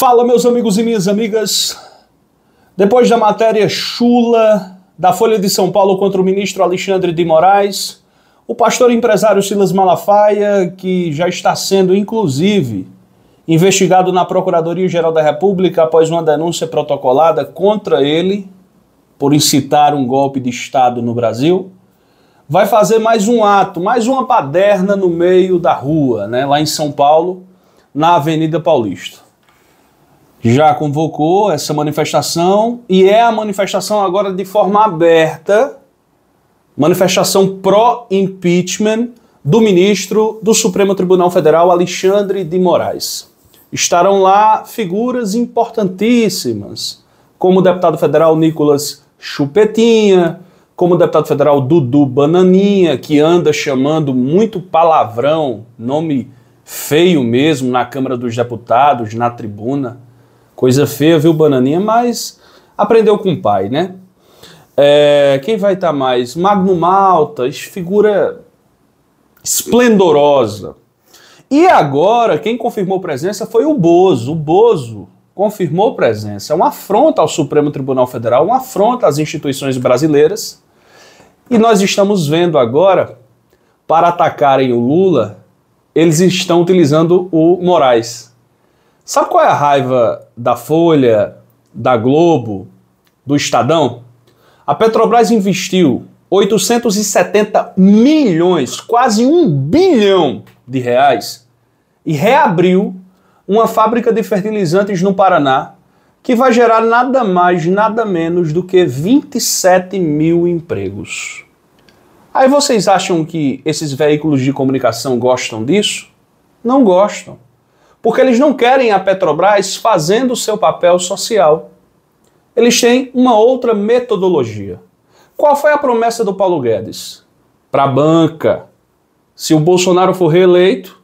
Fala, meus amigos e minhas amigas. Depois da matéria chula da Folha de São Paulo contra o ministro Alexandre de Moraes, o pastor empresário Silas Malafaia, que já está sendo, inclusive, investigado na Procuradoria-Geral da República após uma denúncia protocolada contra ele por incitar um golpe de Estado no Brasil, vai fazer mais um ato, mais uma paderna no meio da rua, né, lá em São Paulo, na Avenida Paulista já convocou essa manifestação e é a manifestação agora de forma aberta manifestação pró-impeachment do ministro do Supremo Tribunal Federal, Alexandre de Moraes. Estarão lá figuras importantíssimas, como o deputado federal Nicolas Chupetinha, como o deputado federal Dudu Bananinha, que anda chamando muito palavrão, nome feio mesmo, na Câmara dos Deputados, na tribuna Coisa feia, viu, Bananinha? Mas aprendeu com o pai, né? É, quem vai estar tá mais? Magno Malta, figura esplendorosa. E agora, quem confirmou presença foi o Bozo. O Bozo confirmou presença. É uma afronta ao Supremo Tribunal Federal, uma afronta às instituições brasileiras. E nós estamos vendo agora, para atacarem o Lula, eles estão utilizando o Moraes. Sabe qual é a raiva da Folha, da Globo, do Estadão? A Petrobras investiu 870 milhões, quase um bilhão de reais, e reabriu uma fábrica de fertilizantes no Paraná que vai gerar nada mais, nada menos do que 27 mil empregos. Aí vocês acham que esses veículos de comunicação gostam disso? Não gostam porque eles não querem a Petrobras fazendo o seu papel social. Eles têm uma outra metodologia. Qual foi a promessa do Paulo Guedes? Para a banca, se o Bolsonaro for reeleito,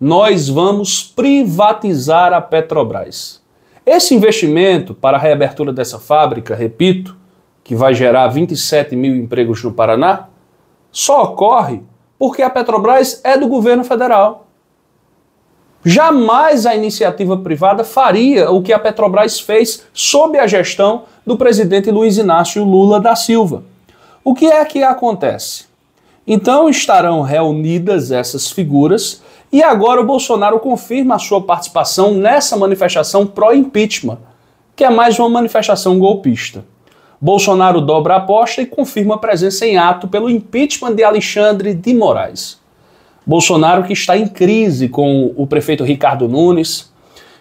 nós vamos privatizar a Petrobras. Esse investimento para a reabertura dessa fábrica, repito, que vai gerar 27 mil empregos no Paraná, só ocorre porque a Petrobras é do governo federal. Jamais a iniciativa privada faria o que a Petrobras fez sob a gestão do presidente Luiz Inácio Lula da Silva. O que é que acontece? Então estarão reunidas essas figuras e agora o Bolsonaro confirma a sua participação nessa manifestação pró-impeachment, que é mais uma manifestação golpista. Bolsonaro dobra a aposta e confirma a presença em ato pelo impeachment de Alexandre de Moraes. Bolsonaro que está em crise com o prefeito Ricardo Nunes,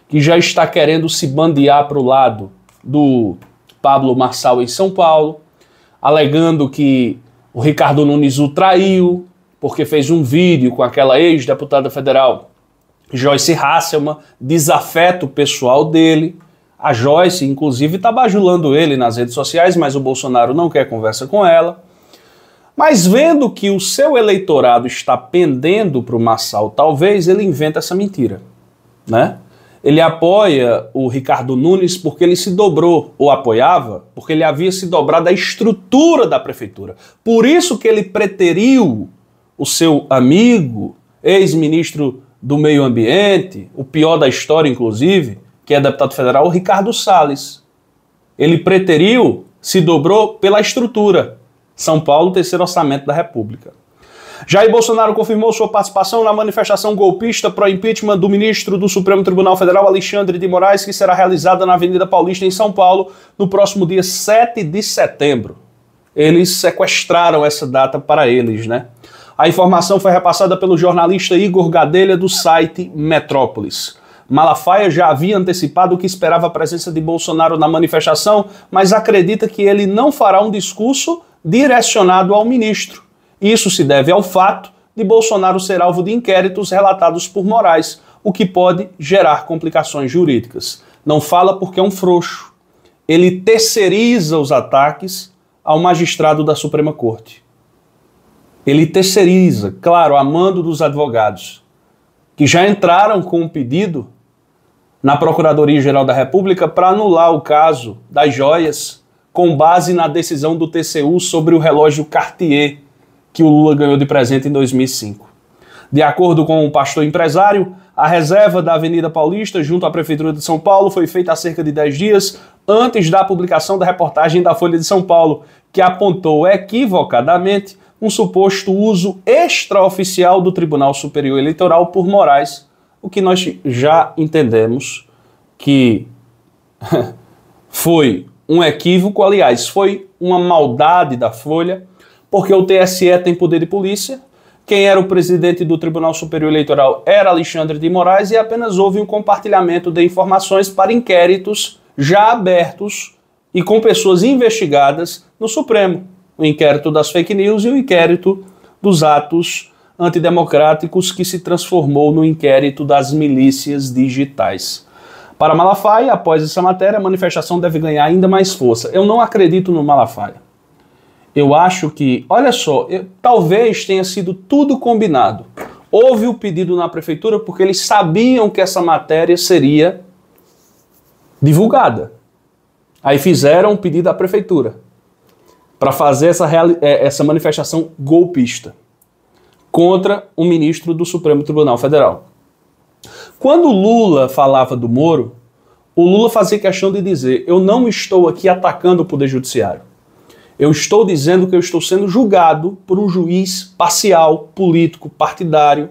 que já está querendo se bandear para o lado do Pablo Marçal em São Paulo, alegando que o Ricardo Nunes o traiu, porque fez um vídeo com aquela ex-deputada federal Joyce Hasselmann, desafeto pessoal dele. A Joyce, inclusive, está bajulando ele nas redes sociais, mas o Bolsonaro não quer conversa com ela. Mas vendo que o seu eleitorado está pendendo para o Massal, talvez ele inventa essa mentira, né? Ele apoia o Ricardo Nunes porque ele se dobrou, ou apoiava, porque ele havia se dobrado da estrutura da prefeitura. Por isso que ele preteriu o seu amigo, ex-ministro do Meio Ambiente, o pior da história, inclusive, que é deputado federal, o Ricardo Salles. Ele preteriu, se dobrou pela estrutura. São Paulo, terceiro orçamento da República. Jair Bolsonaro confirmou sua participação na manifestação golpista pro impeachment do ministro do Supremo Tribunal Federal, Alexandre de Moraes, que será realizada na Avenida Paulista, em São Paulo, no próximo dia 7 de setembro. Eles sequestraram essa data para eles, né? A informação foi repassada pelo jornalista Igor Gadelha do site Metrópolis. Malafaia já havia antecipado que esperava a presença de Bolsonaro na manifestação, mas acredita que ele não fará um discurso direcionado ao ministro. Isso se deve ao fato de Bolsonaro ser alvo de inquéritos relatados por Moraes, o que pode gerar complicações jurídicas. Não fala porque é um frouxo. Ele terceiriza os ataques ao magistrado da Suprema Corte. Ele terceiriza, claro, a mando dos advogados, que já entraram com um pedido na Procuradoria-Geral da República para anular o caso das joias com base na decisão do TCU sobre o relógio Cartier que o Lula ganhou de presente em 2005. De acordo com o pastor empresário, a reserva da Avenida Paulista junto à Prefeitura de São Paulo foi feita há cerca de 10 dias antes da publicação da reportagem da Folha de São Paulo, que apontou equivocadamente um suposto uso extraoficial do Tribunal Superior Eleitoral por Moraes, o que nós já entendemos que foi um equívoco, aliás, foi uma maldade da Folha, porque o TSE tem poder de polícia. Quem era o presidente do Tribunal Superior Eleitoral era Alexandre de Moraes e apenas houve um compartilhamento de informações para inquéritos já abertos e com pessoas investigadas no Supremo. O inquérito das fake news e o inquérito dos atos antidemocráticos que se transformou no inquérito das milícias digitais. Para Malafaia, após essa matéria, a manifestação deve ganhar ainda mais força. Eu não acredito no Malafaia. Eu acho que, olha só, eu, talvez tenha sido tudo combinado. Houve o pedido na prefeitura porque eles sabiam que essa matéria seria divulgada. Aí fizeram um pedido à prefeitura para fazer essa, é, essa manifestação golpista contra o ministro do Supremo Tribunal Federal. Quando Lula falava do Moro, o Lula fazia questão de dizer: eu não estou aqui atacando o Poder Judiciário. Eu estou dizendo que eu estou sendo julgado por um juiz parcial, político, partidário.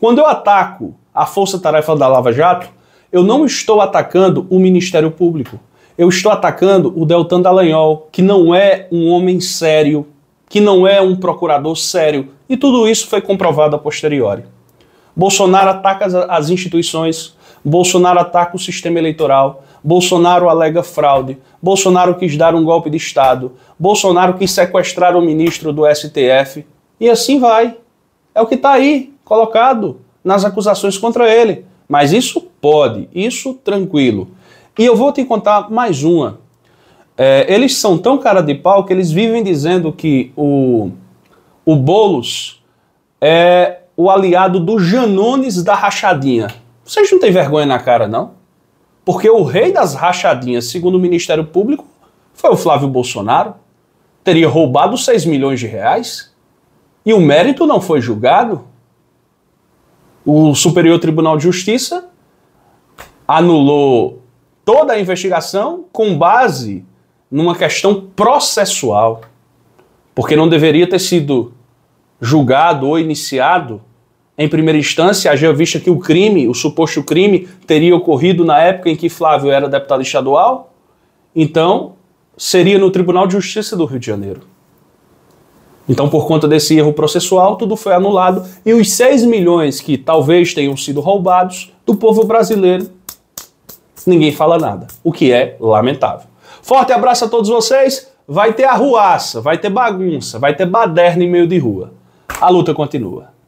Quando eu ataco a Força Tarefa da Lava Jato, eu não estou atacando o Ministério Público. Eu estou atacando o Deltan Dallagnol, que não é um homem sério, que não é um procurador sério. E tudo isso foi comprovado a posteriori. Bolsonaro ataca as, instituições, Bolsonaro ataca o sistema eleitoral, Bolsonaro alega fraude, Bolsonaro quis dar um golpe de Estado, Bolsonaro quis sequestrar o ministro do STF, e assim vai. É o que está aí, colocado nas acusações contra ele. Mas isso pode, isso tranquilo. E eu vou te contar mais uma. É, eles são tão cara de pau que eles vivem dizendo que o, o Boulos é o aliado do Janones da rachadinha. Vocês não têm vergonha na cara, não? Porque o rei das rachadinhas, segundo o Ministério Público, foi o Flávio Bolsonaro. Teria roubado 6 milhões de reais e o mérito não foi julgado. O Superior Tribunal de Justiça anulou toda a investigação com base numa questão processual, porque não deveria ter sido julgado ou iniciado em primeira instância, haja vista que o crime, o suposto crime, teria ocorrido na época em que Flávio era deputado estadual, então seria no Tribunal de Justiça do Rio de Janeiro. Então, por conta desse erro processual, tudo foi anulado e os 6 milhões que talvez tenham sido roubados do povo brasileiro, ninguém fala nada, o que é lamentável. Forte abraço a todos vocês. Vai ter arruaça, vai ter bagunça, vai ter baderna em meio de rua a luta continua.